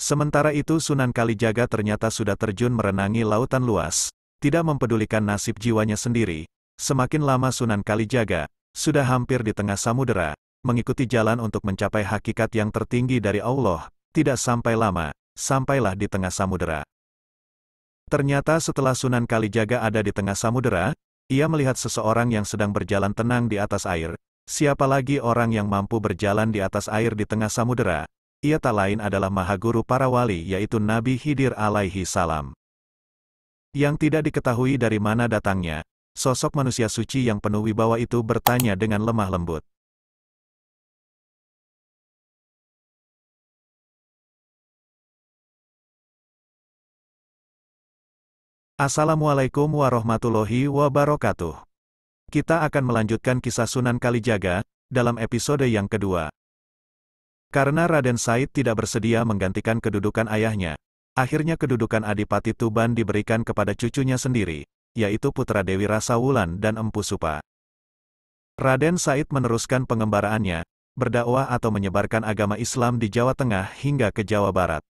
Sementara itu Sunan Kalijaga ternyata sudah terjun merenangi lautan luas, tidak mempedulikan nasib jiwanya sendiri. Semakin lama Sunan Kalijaga, sudah hampir di tengah samudera, mengikuti jalan untuk mencapai hakikat yang tertinggi dari Allah, tidak sampai lama, sampailah di tengah samudera. Ternyata setelah Sunan Kalijaga ada di tengah samudera, ia melihat seseorang yang sedang berjalan tenang di atas air. Siapa lagi orang yang mampu berjalan di atas air di tengah samudera? ia tak lain adalah mahaguru para wali yaitu Nabi Khidir alaihi salam. Yang tidak diketahui dari mana datangnya, sosok manusia suci yang penuh wibawa itu bertanya dengan lemah lembut. Assalamualaikum warahmatullahi wabarakatuh. Kita akan melanjutkan kisah Sunan Kalijaga, dalam episode yang kedua. Karena Raden Said tidak bersedia menggantikan kedudukan ayahnya, akhirnya kedudukan Adipati Tuban diberikan kepada cucunya sendiri, yaitu Putra Dewi Rasawulan dan Empu Supa. Raden Said meneruskan pengembaraannya, berdakwah atau menyebarkan agama Islam di Jawa Tengah hingga ke Jawa Barat.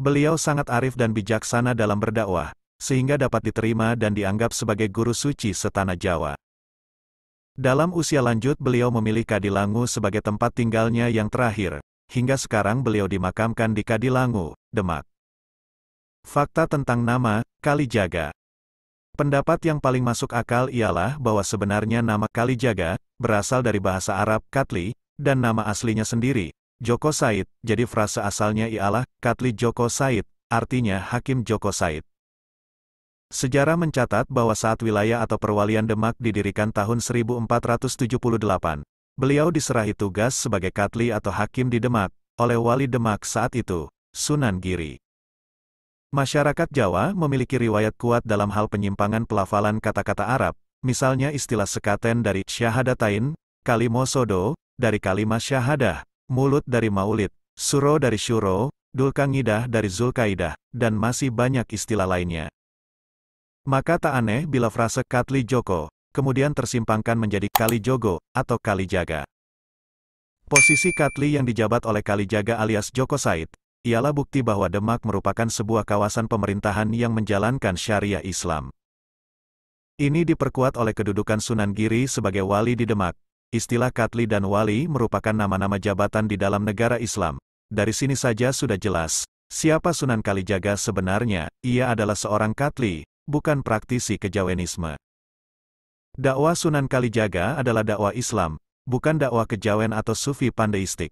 Beliau sangat arif dan bijaksana dalam berdakwah, sehingga dapat diterima dan dianggap sebagai guru suci setanah Jawa. Dalam usia lanjut beliau memilih Kadilangu sebagai tempat tinggalnya yang terakhir, hingga sekarang beliau dimakamkan di Kadilangu, Demak. Fakta tentang nama, Kalijaga Pendapat yang paling masuk akal ialah bahwa sebenarnya nama Kalijaga berasal dari bahasa Arab Katli, dan nama aslinya sendiri, Joko Said, jadi frasa asalnya ialah Katli Joko Said, artinya Hakim Joko Said. Sejarah mencatat bahwa saat wilayah atau perwalian Demak didirikan tahun 1478, beliau diserahi tugas sebagai katli atau hakim di Demak, oleh wali Demak saat itu, Sunan Giri. Masyarakat Jawa memiliki riwayat kuat dalam hal penyimpangan pelafalan kata-kata Arab, misalnya istilah sekaten dari syahadatain, kalimosodo, dari kalimah syahadah, mulut dari maulid, suro dari syuro, dulkangidah dari zulkaidah, dan masih banyak istilah lainnya. Maka tak aneh bila frase Katli Joko, kemudian tersimpangkan menjadi kali Jogo atau kali Jaga. Posisi Katli yang dijabat oleh kali Jaga alias Joko Said, ialah bukti bahwa Demak merupakan sebuah kawasan pemerintahan yang menjalankan syariah Islam. Ini diperkuat oleh kedudukan Sunan Giri sebagai wali di Demak. Istilah Katli dan wali merupakan nama-nama jabatan di dalam negara Islam. Dari sini saja sudah jelas, siapa Sunan Kalijaga sebenarnya, ia adalah seorang Katli, bukan praktisi kejawenisme. Dakwah Sunan Kalijaga adalah dakwah Islam, bukan dakwah kejawen atau sufi pandeistik.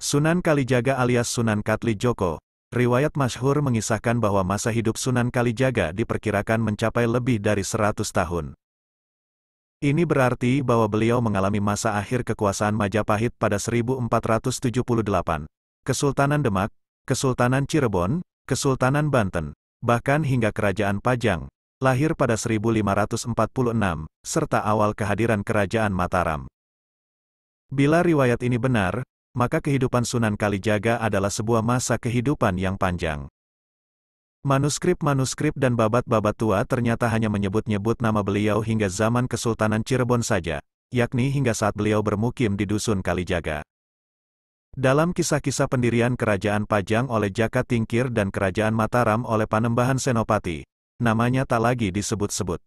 Sunan Kalijaga alias Sunan Katli Joko, riwayat masyhur mengisahkan bahwa masa hidup Sunan Kalijaga diperkirakan mencapai lebih dari 100 tahun. Ini berarti bahwa beliau mengalami masa akhir kekuasaan Majapahit pada 1478, Kesultanan Demak, Kesultanan Cirebon, Kesultanan Banten, bahkan hingga Kerajaan Pajang, lahir pada 1546, serta awal kehadiran Kerajaan Mataram. Bila riwayat ini benar, maka kehidupan Sunan Kalijaga adalah sebuah masa kehidupan yang panjang. Manuskrip-manuskrip dan babat-babat tua ternyata hanya menyebut-nyebut nama beliau hingga zaman Kesultanan Cirebon saja, yakni hingga saat beliau bermukim di Dusun Kalijaga. Dalam kisah-kisah pendirian Kerajaan Pajang oleh Jaka Tingkir dan Kerajaan Mataram oleh Panembahan Senopati, namanya tak lagi disebut-sebut.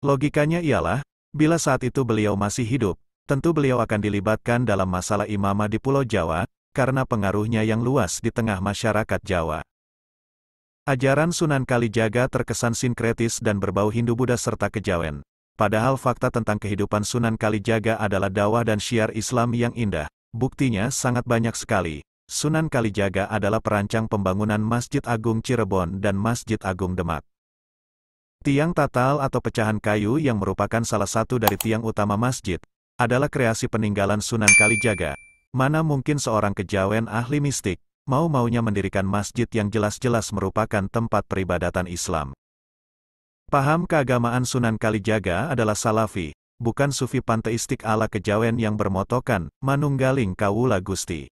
Logikanya ialah, bila saat itu beliau masih hidup, tentu beliau akan dilibatkan dalam masalah imama di Pulau Jawa, karena pengaruhnya yang luas di tengah masyarakat Jawa. Ajaran Sunan Kalijaga terkesan sinkretis dan berbau Hindu-Buddha serta kejawen. Padahal fakta tentang kehidupan Sunan Kalijaga adalah dakwah dan syiar Islam yang indah, Buktinya sangat banyak sekali. Sunan Kalijaga adalah perancang pembangunan Masjid Agung Cirebon dan Masjid Agung Demak. Tiang tatal atau pecahan kayu yang merupakan salah satu dari tiang utama masjid, adalah kreasi peninggalan Sunan Kalijaga. Mana mungkin seorang kejawen ahli mistik, mau-maunya mendirikan masjid yang jelas-jelas merupakan tempat peribadatan Islam. Paham keagamaan Sunan Kalijaga adalah salafi, bukan sufi panteistik ala kejawen yang bermotokan, manunggaling kawula gusti.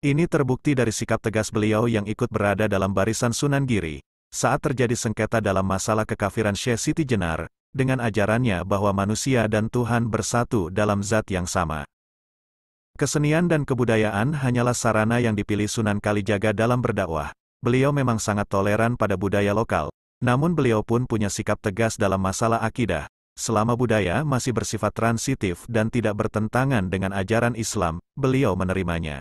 Ini terbukti dari sikap tegas beliau yang ikut berada dalam barisan Sunan Giri, saat terjadi sengketa dalam masalah kekafiran Syekh Siti Jenar, dengan ajarannya bahwa manusia dan Tuhan bersatu dalam zat yang sama. Kesenian dan kebudayaan hanyalah sarana yang dipilih Sunan Kalijaga dalam berdakwah. Beliau memang sangat toleran pada budaya lokal, namun beliau pun punya sikap tegas dalam masalah akidah, Selama budaya masih bersifat transitif dan tidak bertentangan dengan ajaran Islam, beliau menerimanya.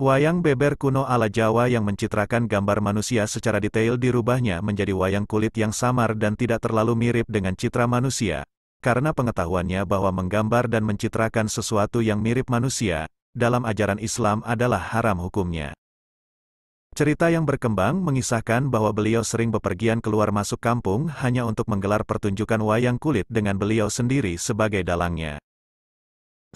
Wayang beber kuno ala Jawa yang mencitrakan gambar manusia secara detail dirubahnya menjadi wayang kulit yang samar dan tidak terlalu mirip dengan citra manusia, karena pengetahuannya bahwa menggambar dan mencitrakan sesuatu yang mirip manusia, dalam ajaran Islam adalah haram hukumnya. Cerita yang berkembang mengisahkan bahwa beliau sering bepergian keluar masuk kampung hanya untuk menggelar pertunjukan wayang kulit dengan beliau sendiri sebagai dalangnya.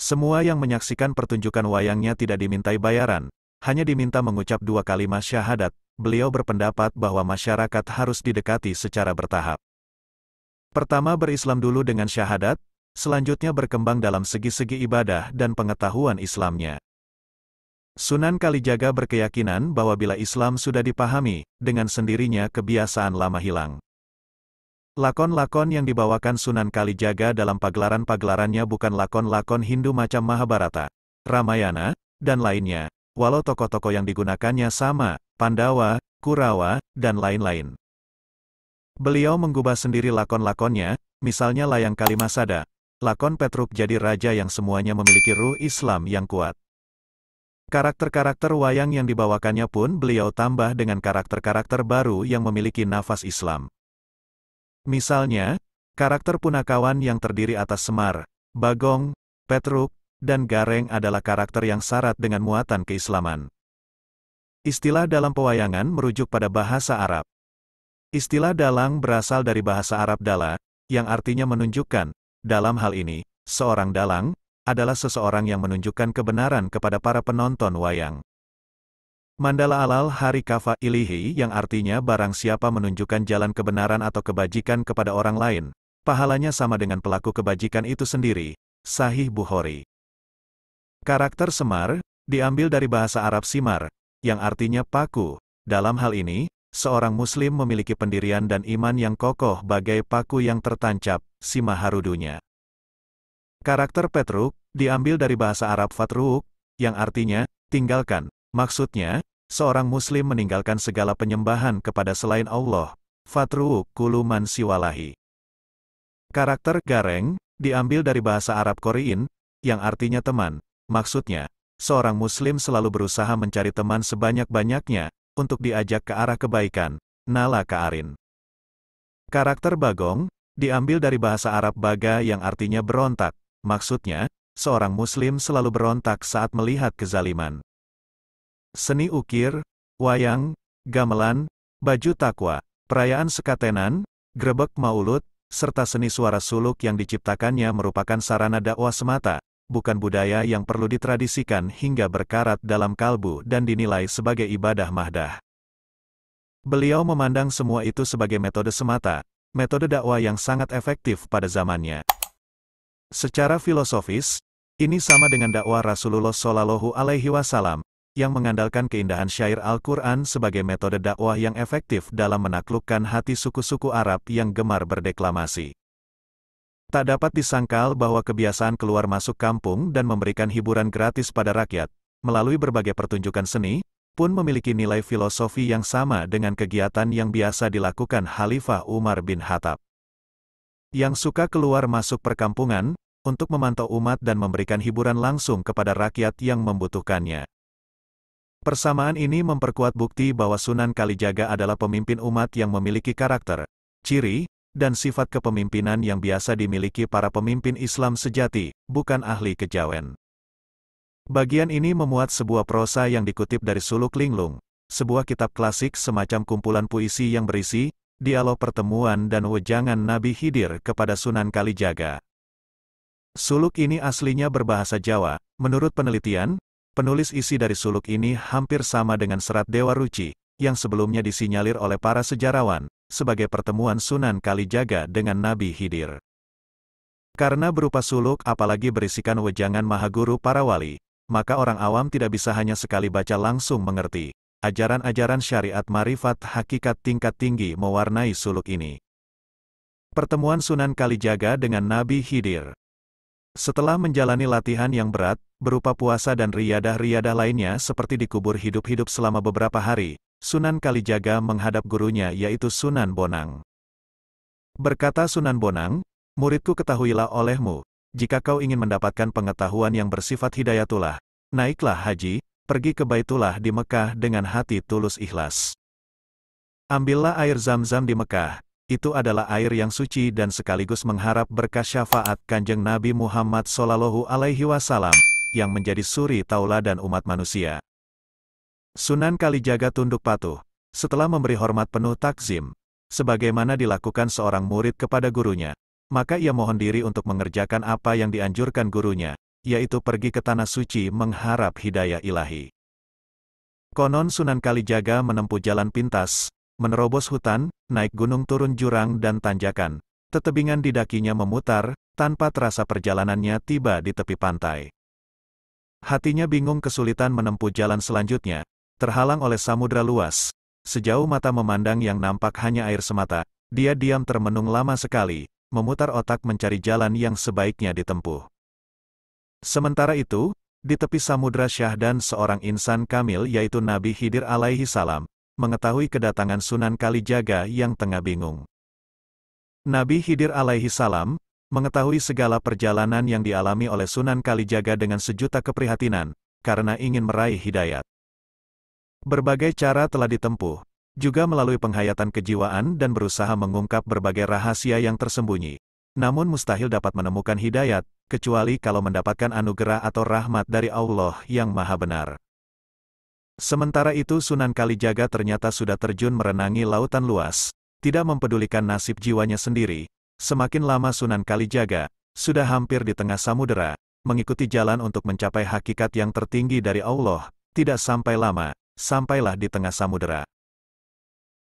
Semua yang menyaksikan pertunjukan wayangnya tidak dimintai bayaran, hanya diminta mengucap dua kalimat syahadat, beliau berpendapat bahwa masyarakat harus didekati secara bertahap. Pertama berislam dulu dengan syahadat, selanjutnya berkembang dalam segi-segi ibadah dan pengetahuan Islamnya. Sunan Kalijaga berkeyakinan bahwa bila Islam sudah dipahami, dengan sendirinya kebiasaan lama hilang. Lakon-lakon yang dibawakan Sunan Kalijaga dalam pagelaran-pagelarannya bukan lakon-lakon Hindu macam Mahabharata, Ramayana, dan lainnya, walau tokoh-tokoh yang digunakannya sama, Pandawa, Kurawa, dan lain-lain. Beliau mengubah sendiri lakon-lakonnya, misalnya layang Kalimasada, lakon Petruk jadi raja yang semuanya memiliki ruh Islam yang kuat. Karakter-karakter wayang yang dibawakannya pun beliau tambah dengan karakter-karakter baru yang memiliki nafas Islam. Misalnya, karakter punakawan yang terdiri atas Semar, Bagong, Petruk, dan Gareng adalah karakter yang syarat dengan muatan keislaman. Istilah dalam pewayangan merujuk pada bahasa Arab. Istilah dalang berasal dari bahasa Arab dala, yang artinya menunjukkan, dalam hal ini, seorang dalang, adalah seseorang yang menunjukkan kebenaran kepada para penonton wayang. Mandala alal hari kafa ilihi yang artinya barang siapa menunjukkan jalan kebenaran atau kebajikan kepada orang lain, pahalanya sama dengan pelaku kebajikan itu sendiri, Sahih Bukhari. Karakter semar, diambil dari bahasa Arab simar, yang artinya paku. Dalam hal ini, seorang muslim memiliki pendirian dan iman yang kokoh bagai paku yang tertancap, simaharudunya. Karakter Petruk, diambil dari bahasa Arab fatruk, yang artinya, tinggalkan. Maksudnya, seorang muslim meninggalkan segala penyembahan kepada selain Allah. Fatruk kuluman siwalahi. Karakter gareng, diambil dari bahasa Arab Korein, yang artinya teman. Maksudnya, seorang muslim selalu berusaha mencari teman sebanyak-banyaknya, untuk diajak ke arah kebaikan. Nala Kaarin. Karakter bagong, diambil dari bahasa Arab baga yang artinya berontak. Maksudnya, seorang Muslim selalu berontak saat melihat kezaliman. Seni ukir, wayang, gamelan, baju takwa, perayaan sekatenan, grebek maulud, serta seni suara suluk yang diciptakannya merupakan sarana dakwah semata, bukan budaya yang perlu ditradisikan hingga berkarat dalam kalbu dan dinilai sebagai ibadah mahdah. Beliau memandang semua itu sebagai metode semata, metode dakwah yang sangat efektif pada zamannya. Secara filosofis, ini sama dengan dakwah Rasulullah Shallallahu Alaihi Wasallam yang mengandalkan keindahan syair Al-Quran sebagai metode dakwah yang efektif dalam menaklukkan hati suku-suku Arab yang gemar berdeklamasi. Tak dapat disangkal bahwa kebiasaan keluar masuk kampung dan memberikan hiburan gratis pada rakyat, melalui berbagai pertunjukan seni, pun memiliki nilai filosofi yang sama dengan kegiatan yang biasa dilakukan Khalifah Umar bin Khattab. Yang suka keluar masuk perkampungan, untuk memantau umat dan memberikan hiburan langsung kepada rakyat yang membutuhkannya. Persamaan ini memperkuat bukti bahwa Sunan Kalijaga adalah pemimpin umat yang memiliki karakter, ciri, dan sifat kepemimpinan yang biasa dimiliki para pemimpin Islam sejati, bukan ahli kejawen. Bagian ini memuat sebuah prosa yang dikutip dari Suluk Linglung, sebuah kitab klasik semacam kumpulan puisi yang berisi, dialog pertemuan dan wejangan Nabi hidir kepada Sunan Kalijaga. Suluk ini aslinya berbahasa Jawa. Menurut penelitian, penulis isi dari suluk ini hampir sama dengan serat Dewa Ruci, yang sebelumnya disinyalir oleh para sejarawan, sebagai pertemuan Sunan Kalijaga dengan Nabi Hidir. Karena berupa suluk apalagi berisikan wejangan mahaguru para wali, maka orang awam tidak bisa hanya sekali baca langsung mengerti. Ajaran-ajaran syariat marifat hakikat tingkat tinggi mewarnai suluk ini. Pertemuan Sunan Kalijaga dengan Nabi Hidir. Setelah menjalani latihan yang berat, berupa puasa dan riadah-riadah lainnya seperti dikubur hidup-hidup selama beberapa hari, Sunan Kalijaga menghadap gurunya yaitu Sunan Bonang. Berkata Sunan Bonang, muridku ketahuilah olehmu, jika kau ingin mendapatkan pengetahuan yang bersifat hidayatullah, naiklah haji, pergi ke Baitullah di Mekah dengan hati tulus ikhlas. Ambillah air zam-zam di Mekah, itu adalah air yang suci dan sekaligus mengharap berkah syafaat Kanjeng Nabi Muhammad Sallallahu Alaihi Wasallam, yang menjadi suri tauladan umat manusia. Sunan Kalijaga tunduk patuh, setelah memberi hormat penuh takzim, sebagaimana dilakukan seorang murid kepada gurunya, maka ia mohon diri untuk mengerjakan apa yang dianjurkan gurunya, yaitu pergi ke Tanah Suci mengharap hidayah ilahi. Konon Sunan Kalijaga menempuh jalan pintas, menerobos hutan, naik gunung turun jurang dan tanjakan. Tetebingan di dakinya memutar, tanpa terasa perjalanannya tiba di tepi pantai. Hatinya bingung kesulitan menempuh jalan selanjutnya, terhalang oleh samudra luas. Sejauh mata memandang yang nampak hanya air semata, dia diam termenung lama sekali, memutar otak mencari jalan yang sebaiknya ditempuh. Sementara itu, di tepi samudra Syahdan seorang insan kamil yaitu Nabi Hidir alaihi salam, mengetahui kedatangan Sunan Kalijaga yang tengah bingung. Nabi Khidir alaihi salam, mengetahui segala perjalanan yang dialami oleh Sunan Kalijaga dengan sejuta keprihatinan, karena ingin meraih hidayat. Berbagai cara telah ditempuh, juga melalui penghayatan kejiwaan dan berusaha mengungkap berbagai rahasia yang tersembunyi. Namun mustahil dapat menemukan hidayat, kecuali kalau mendapatkan anugerah atau rahmat dari Allah yang maha benar. Sementara itu Sunan Kalijaga ternyata sudah terjun merenangi lautan luas, tidak mempedulikan nasib jiwanya sendiri. Semakin lama Sunan Kalijaga, sudah hampir di tengah samudera, mengikuti jalan untuk mencapai hakikat yang tertinggi dari Allah, tidak sampai lama, sampailah di tengah samudera.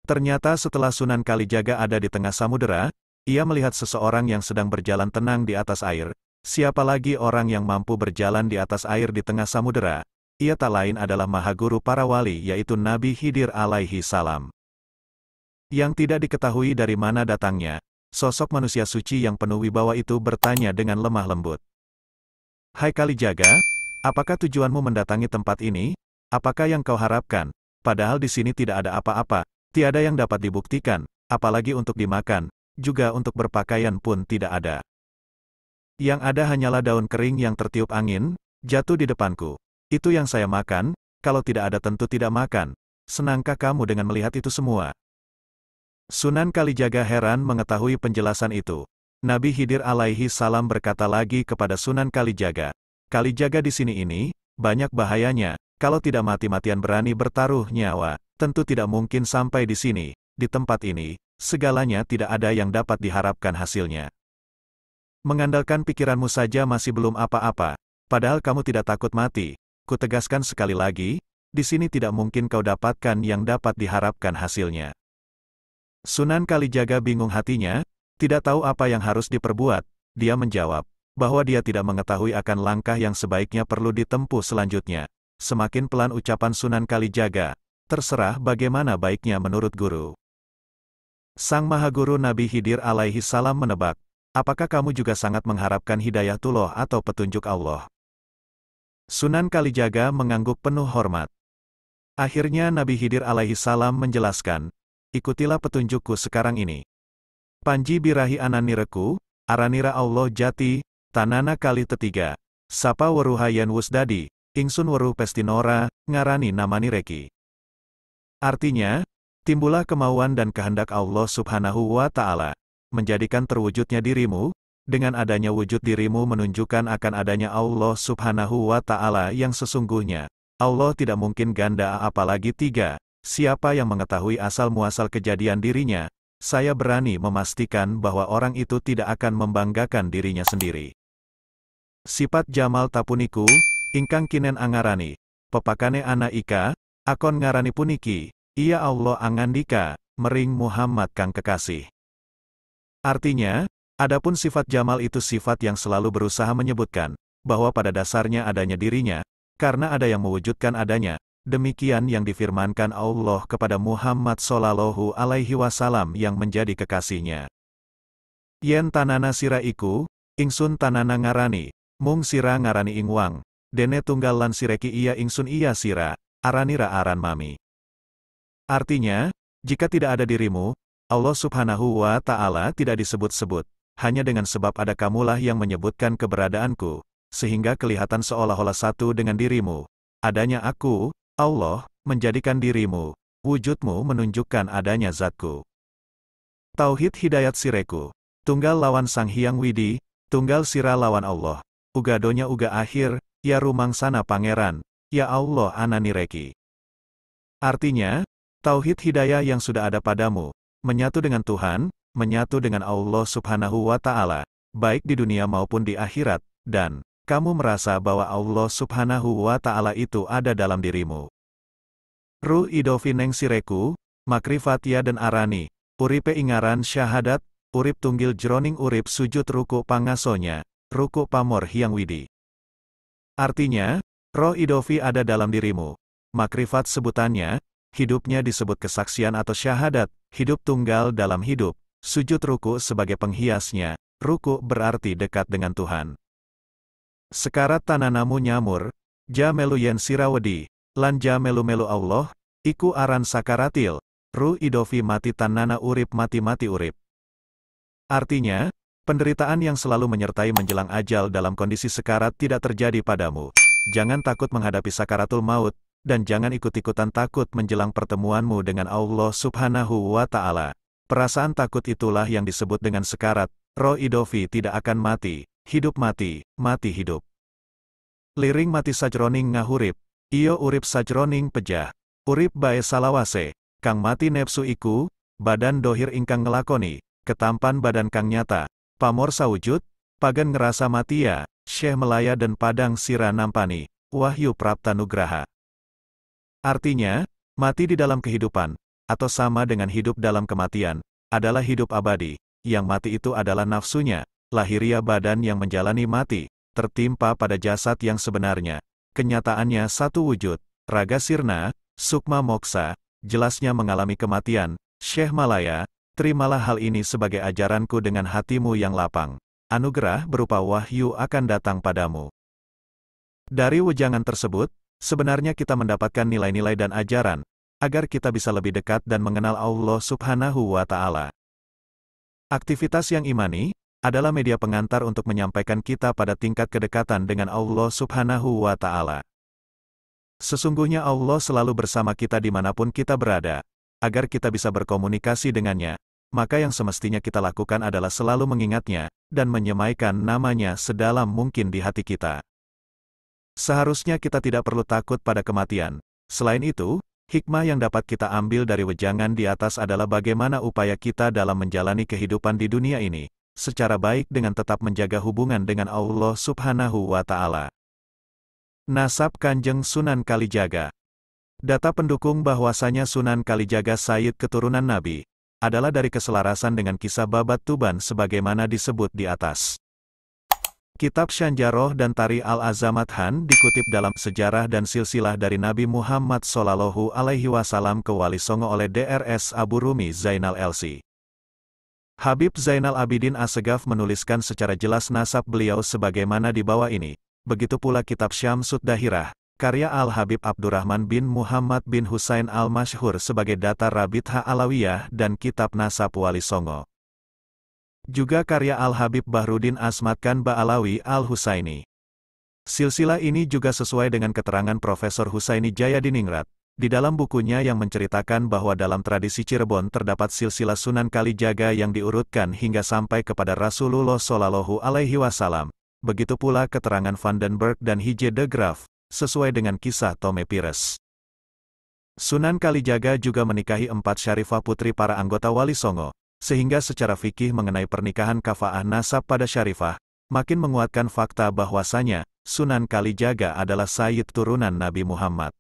Ternyata setelah Sunan Kalijaga ada di tengah samudera, ia melihat seseorang yang sedang berjalan tenang di atas air, siapa lagi orang yang mampu berjalan di atas air di tengah samudera, ia tak lain adalah Mahaguru para wali yaitu Nabi Hidir alaihi salam. Yang tidak diketahui dari mana datangnya, sosok manusia suci yang penuh wibawa itu bertanya dengan lemah lembut. Hai Kalijaga, apakah tujuanmu mendatangi tempat ini? Apakah yang kau harapkan? Padahal di sini tidak ada apa-apa, tiada yang dapat dibuktikan, apalagi untuk dimakan, juga untuk berpakaian pun tidak ada. Yang ada hanyalah daun kering yang tertiup angin, jatuh di depanku. Itu yang saya makan, kalau tidak ada tentu tidak makan. Senangkah kamu dengan melihat itu semua? Sunan Kalijaga heran mengetahui penjelasan itu. Nabi hidir alaihi salam berkata lagi kepada Sunan Kalijaga, Kalijaga di sini ini, banyak bahayanya, kalau tidak mati-matian berani bertaruh nyawa, tentu tidak mungkin sampai di sini, di tempat ini, segalanya tidak ada yang dapat diharapkan hasilnya. Mengandalkan pikiranmu saja masih belum apa-apa, padahal kamu tidak takut mati, Kutegaskan sekali lagi, di sini tidak mungkin kau dapatkan yang dapat diharapkan hasilnya. Sunan Kalijaga bingung hatinya, tidak tahu apa yang harus diperbuat, dia menjawab, bahwa dia tidak mengetahui akan langkah yang sebaiknya perlu ditempuh selanjutnya. Semakin pelan ucapan Sunan Kalijaga, terserah bagaimana baiknya menurut guru. Sang Maha Guru Nabi hidir alaihi salam menebak, apakah kamu juga sangat mengharapkan hidayah tuloh atau petunjuk Allah? Sunan Kalijaga mengangguk penuh hormat. Akhirnya Nabi Hidir alaihi salam menjelaskan, ikutilah petunjukku sekarang ini. Panji birahi ananireku, aranira Allah jati, tanana kali tetiga. Sapa weruhayan wusdadi, ingsun weruh pestinora, ngarani namani reki. Artinya, timbullah kemauan dan kehendak Allah subhanahu wa ta'ala, menjadikan terwujudnya dirimu, dengan adanya wujud dirimu menunjukkan akan adanya Allah subhanahu wa ta'ala yang sesungguhnya. Allah tidak mungkin ganda apalagi tiga. Siapa yang mengetahui asal-muasal kejadian dirinya, saya berani memastikan bahwa orang itu tidak akan membanggakan dirinya sendiri. Sifat Jamal Tapuniku, ingkang kinen angarani, pepakane ana ika, akon ngarani puniki, ia Allah angandika, mering Muhammad kang kekasih. Artinya, Adapun sifat Jamal itu sifat yang selalu berusaha menyebutkan, bahwa pada dasarnya adanya dirinya, karena ada yang mewujudkan adanya, demikian yang difirmankan Allah kepada Muhammad Sallallahu Alaihi Wasallam yang menjadi kekasihnya. Yen tanana sira iku, ingsun tanana ngarani, mung sira ngarani ingwang, dene tunggal lan sireki iya ingsun iya sira, aranira aran mami. Artinya, jika tidak ada dirimu, Allah subhanahu wa ta'ala tidak disebut-sebut hanya dengan sebab ada kamulah yang menyebutkan keberadaanku, sehingga kelihatan seolah-olah satu dengan dirimu. Adanya aku, Allah, menjadikan dirimu, wujudmu menunjukkan adanya zatku. Tauhid Hidayat Sireku Tunggal lawan Sang Hyang Widi, Tunggal Sira lawan Allah. Uga donya uga akhir, ya rumang sana pangeran, ya Allah Anani Reki. Artinya, Tauhid Hidayah yang sudah ada padamu, menyatu dengan Tuhan, menyatu dengan Allah Subhanahu wa Ta'ala, baik di dunia maupun di akhirat, dan kamu merasa bahwa Allah Subhanahu wa Ta'ala itu ada dalam dirimu. Ruh idovineng sireku, ya dan arani, uripe ingaran syahadat, urip tunggil jroning urip sujud ruku pangasonya, ruku pamor hiang widi. Artinya, roh idovi ada dalam dirimu. Makrifat sebutannya, hidupnya disebut kesaksian atau syahadat, hidup tunggal dalam hidup, Sujud ruku sebagai penghiasnya, ruku berarti dekat dengan Tuhan. Sekarat tananamu nyamur, jameluyen sirawedi, lan jamelu-melu Allah, iku aran sakaratil, ru idofi mati tanana urip mati-mati urip. Artinya, penderitaan yang selalu menyertai menjelang ajal dalam kondisi sekarat tidak terjadi padamu. Jangan takut menghadapi sakaratul maut, dan jangan ikut-ikutan takut menjelang pertemuanmu dengan Allah subhanahu wa ta'ala. Perasaan takut itulah yang disebut dengan sekarat, roh Idovi tidak akan mati, hidup mati, mati hidup. Liring mati sajroning ngahurip, iyo urip sajroning pejah, urip bae salawase, kang mati nepsu iku, badan dohir ingkang ngelakoni, ketampan badan kang nyata, pamor sawujud, pagan ngerasa matia, syekh melaya dan padang sira nampani, wahyu praptanugraha. Artinya, mati di dalam kehidupan, atau sama dengan hidup dalam kematian, adalah hidup abadi, yang mati itu adalah nafsunya, lahiria badan yang menjalani mati, tertimpa pada jasad yang sebenarnya. Kenyataannya satu wujud, raga sirna, sukma moksa, jelasnya mengalami kematian, Syekh Malaya, terimalah hal ini sebagai ajaranku dengan hatimu yang lapang. Anugerah berupa wahyu akan datang padamu. Dari wejangan tersebut, sebenarnya kita mendapatkan nilai-nilai dan ajaran, agar kita bisa lebih dekat dan mengenal Allah Subhanahu wa Ta'ala. Aktivitas yang imani adalah media pengantar untuk menyampaikan kita pada tingkat kedekatan dengan Allah Subhanahu wa Ta'ala. Sesungguhnya Allah selalu bersama kita dimanapun kita berada, agar kita bisa berkomunikasi dengannya. Maka yang semestinya kita lakukan adalah selalu mengingatnya, dan menyemaikan namanya sedalam mungkin di hati kita. Seharusnya kita tidak perlu takut pada kematian. Selain itu, Hikmah yang dapat kita ambil dari wejangan di atas adalah bagaimana upaya kita dalam menjalani kehidupan di dunia ini, secara baik dengan tetap menjaga hubungan dengan Allah subhanahu wa ta'ala. Nasab Kanjeng Sunan Kalijaga Data pendukung bahwasanya Sunan Kalijaga Sayyid keturunan Nabi, adalah dari keselarasan dengan kisah Babat Tuban sebagaimana disebut di atas. Kitab Syanjaroh dan Tari Al-Azamat Han dikutip dalam sejarah dan silsilah dari Nabi Muhammad Sallallahu Alaihi Wasallam ke Wali Songo oleh DRS Abu Rumi Zainal Elsi. Habib Zainal Abidin Asegaf menuliskan secara jelas nasab beliau sebagaimana di bawah ini, begitu pula kitab Syamsud Dahirah, karya Al-Habib Abdurrahman bin Muhammad bin Husain Al-Mashhur sebagai data Rabitha Alawiyah dan kitab Nasab Wali Songo. Juga karya Al-Habib Bahruddin Asmatkan Ba'alawi Al-Husaini. Silsilah ini juga sesuai dengan keterangan Profesor Husaini Jaya Diningrat di dalam bukunya yang menceritakan bahwa dalam tradisi Cirebon terdapat silsilah Sunan Kalijaga yang diurutkan hingga sampai kepada Rasulullah Shallallahu Alaihi Wasallam. Begitu pula keterangan Vandenberg dan Hije de Graaf, sesuai dengan kisah Tome Pires. Sunan Kalijaga juga menikahi empat syarifah putri para anggota Wali Songo, sehingga secara fikih mengenai pernikahan kafa'ah nasab pada syarifah, makin menguatkan fakta bahwasanya Sunan Kalijaga adalah sayyid turunan Nabi Muhammad.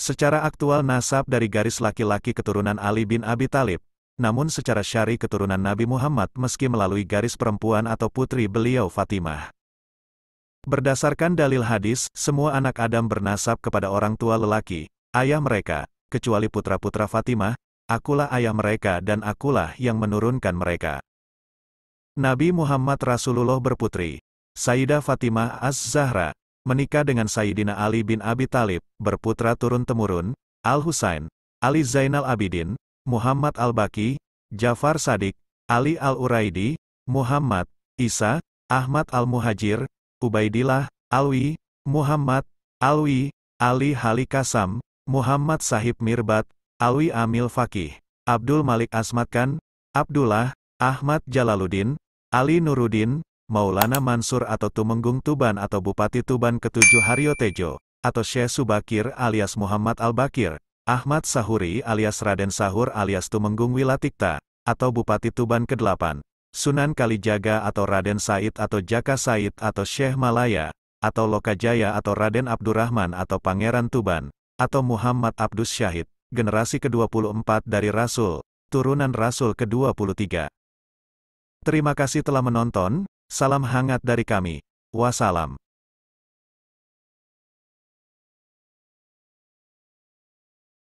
Secara aktual nasab dari garis laki-laki keturunan Ali bin Abi Talib, namun secara syari keturunan Nabi Muhammad meski melalui garis perempuan atau putri beliau Fatimah. Berdasarkan dalil hadis, semua anak Adam bernasab kepada orang tua lelaki, ayah mereka, kecuali putra-putra Fatimah, akulah ayah mereka dan akulah yang menurunkan mereka. Nabi Muhammad Rasulullah berputri, Sayyidah Fatimah Az-Zahra, menikah dengan Sayyidina Ali bin Abi Talib, berputra turun-temurun, Al-Husain, Ali Zainal Abidin, Muhammad Al-Baki, Jafar Sadik, Ali Al-Uraidi, Muhammad, Isa, Ahmad Al-Muhajir, Ubaidillah, Alwi, Muhammad, Alwi, Ali Halikasam, Muhammad Sahib Mirbat, Alwi Amil Fakih, Abdul Malik Asmatkan, Abdullah, Ahmad Jalaluddin, Ali Nuruddin, Maulana Mansur atau Tumenggung Tuban atau Bupati Tuban ketujuh Haryo Tejo, atau Syekh Subakir alias Muhammad Al-Bakir, Ahmad Sahuri alias Raden Sahur alias Tumenggung Wilatikta, atau Bupati Tuban ke-8, Sunan Kalijaga atau Raden Said atau Jaka Said atau Syekh Malaya, atau Lokajaya atau Raden Abdurrahman atau Pangeran Tuban, atau Muhammad Abdus Syahid generasi ke-24 dari Rasul, turunan Rasul ke-23. Terima kasih telah menonton, salam hangat dari kami. Wassalam.